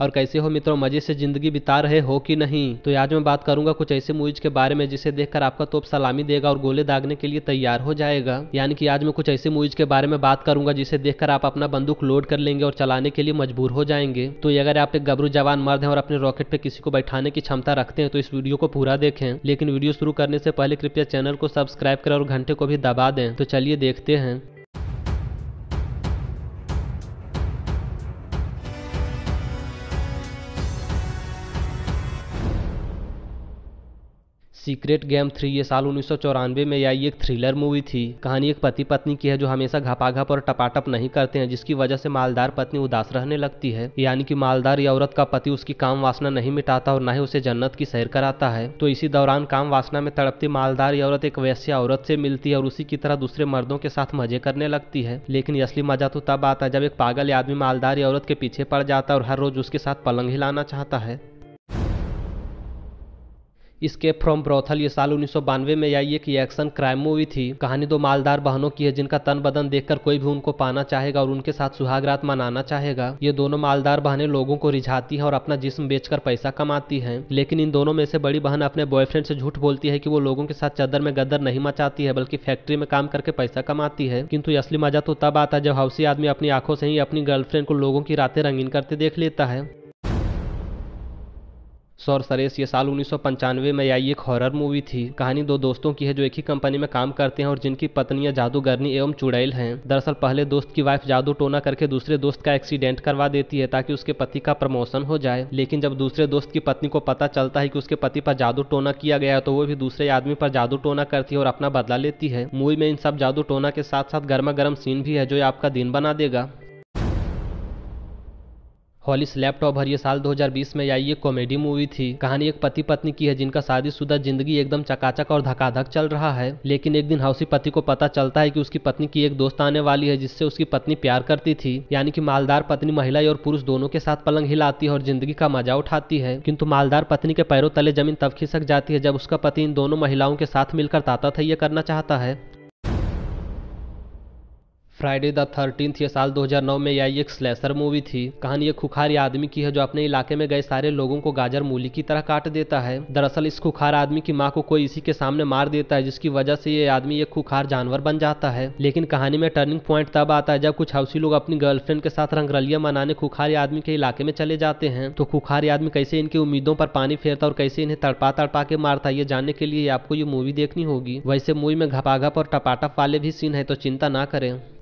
और कैसे हो मित्रों मजे से जिंदगी बिता रहे हो कि नहीं तो आज मैं बात करूंगा कुछ ऐसे मूवीज के बारे में जिसे देखकर आपका तोप सलामी देगा और गोले दागने के लिए तैयार हो जाएगा यानी कि आज मैं कुछ ऐसे मूवीज के बारे में बात करूंगा जिसे देखकर आप अपना बंदूक लोड कर लेंगे और चलाने के लिए मजबूर हो जाएंगे तो अगर आप एक गबरू जवान मर्द है और अपने रॉकेट पे किसी को बैठाने की क्षमता रखते हैं तो इस वीडियो को पूरा देखें लेकिन वीडियो शुरू करने से पहले कृपया चैनल को सब्सक्राइब करें और घंटे को भी दबा दें तो चलिए देखते हैं सीक्रेट गेम थ्री ये साल उन्नीस में आई एक थ्रिलर मूवी थी कहानी एक पति पत्नी की है जो हमेशा घपाघप और टपाटप नहीं करते हैं जिसकी वजह से मालदार पत्नी उदास रहने लगती है यानी कि मालदार या औरत का पति उसकी काम वासना नहीं मिटाता और न ही उसे जन्नत की सैर कराता है तो इसी दौरान काम वासना में तड़पती मालदार या औरत एक वैश्या औरत से मिलती है और उसी की तरह दूसरे मर्दों के साथ मजे करने लगती है लेकिन असली मजा तो तब आता है जब एक पागल आदमी मालदार या औरत के पीछे पड़ जाता है और हर रोज उसके साथ पलंग हिलाना चाहता है इसके फ्रॉम ब्रोथल ये साल उन्नीस में आई एक एक्शन क्राइम मूवी थी कहानी दो मालदार बहनों की है जिनका तन बदन देखकर कोई भी उनको पाना चाहेगा और उनके साथ सुहाग रात मनाना चाहेगा ये दोनों मालदार बहनें लोगों को रिझाती है और अपना जिसम बेचकर पैसा कमाती है लेकिन इन दोनों में से बड़ी बहन अपने बॉयफ्रेंड से झूठ बोलती है की वो लोगों के साथ चदर में गदर नहीं मचाती है बल्कि फैक्ट्री में काम करके पैसा कमाती है किंतु असली मजा तो तब आता है जब हाउसी आदमी अपनी आंखों से ही अपनी गर्लफ्रेंड को लोगों की रातें रंगीन करते देख लेता है सौर सरेस ये साल उन्नीस में आई एक हॉरर मूवी थी कहानी दो दोस्तों की है जो एक ही कंपनी में काम करते हैं और जिनकी पत्नियां जादूगरनी एवं चुड़ैल हैं दरअसल पहले दोस्त की वाइफ जादू टोना करके दूसरे दोस्त का एक्सीडेंट करवा देती है ताकि उसके पति का प्रमोशन हो जाए लेकिन जब दूसरे दोस्त की पत्नी को पता चलता है कि उसके पति पर जादू टोना किया गया है तो वो भी दूसरे आदमी पर जादू टोना करती है और अपना बदला लेती है मूवी में इन सब जादू टोना के साथ साथ गर्मा गर्म सीन भी है जो आपका दिन बना देगा हॉलिस लैपटॉप हर ये साल 2020 में आई एक कॉमेडी मूवी थी कहानी एक पति पत्नी की है जिनका शादीशुदा जिंदगी एकदम चकाचक और धकाधक चल रहा है लेकिन एक दिन हाउसी पति को पता चलता है कि उसकी पत्नी की एक दोस्त आने वाली है जिससे उसकी पत्नी प्यार करती थी यानी कि मालदार पत्नी महिला और पुरुष दोनों के साथ पलंग हिलाती है और जिंदगी का मजा उठाती है किंतु मालदार पत्नी के पैरों तले जमीन तब खिसक जाती है जब उसका पति इन दोनों महिलाओं के साथ मिलकर ताता यह करना चाहता है फ्राइडे द थर्टींथ ये साल 2009 में आई एक स्लेसर मूवी थी कहानी एक खुखार आदमी की है जो अपने इलाके में गए सारे लोगों को गाजर मूली की तरह काट देता है दरअसल इस खुखार आदमी की माँ को कोई इसी के सामने मार देता है जिसकी वजह से ये आदमी एक खुखार जानवर बन जाता है लेकिन कहानी में टर्निंग पॉइंट तब आता है जब कुछ हाउसी लोग अपनी गर्लफ्रेंड के साथ रंगरलिया मनाने खुखारी आदमी के इलाके में चले जाते हैं तो खुखारी आदमी कैसे इनकी उम्मीदों पर पानी फेरता और कैसे इन्हें तड़पा तड़पा के मारता ये जानने के लिए आपको ये मूवी देखनी होगी वैसे मूवी में घपाघप और टपाटप वाले भी सीन है तो चिंता ना करें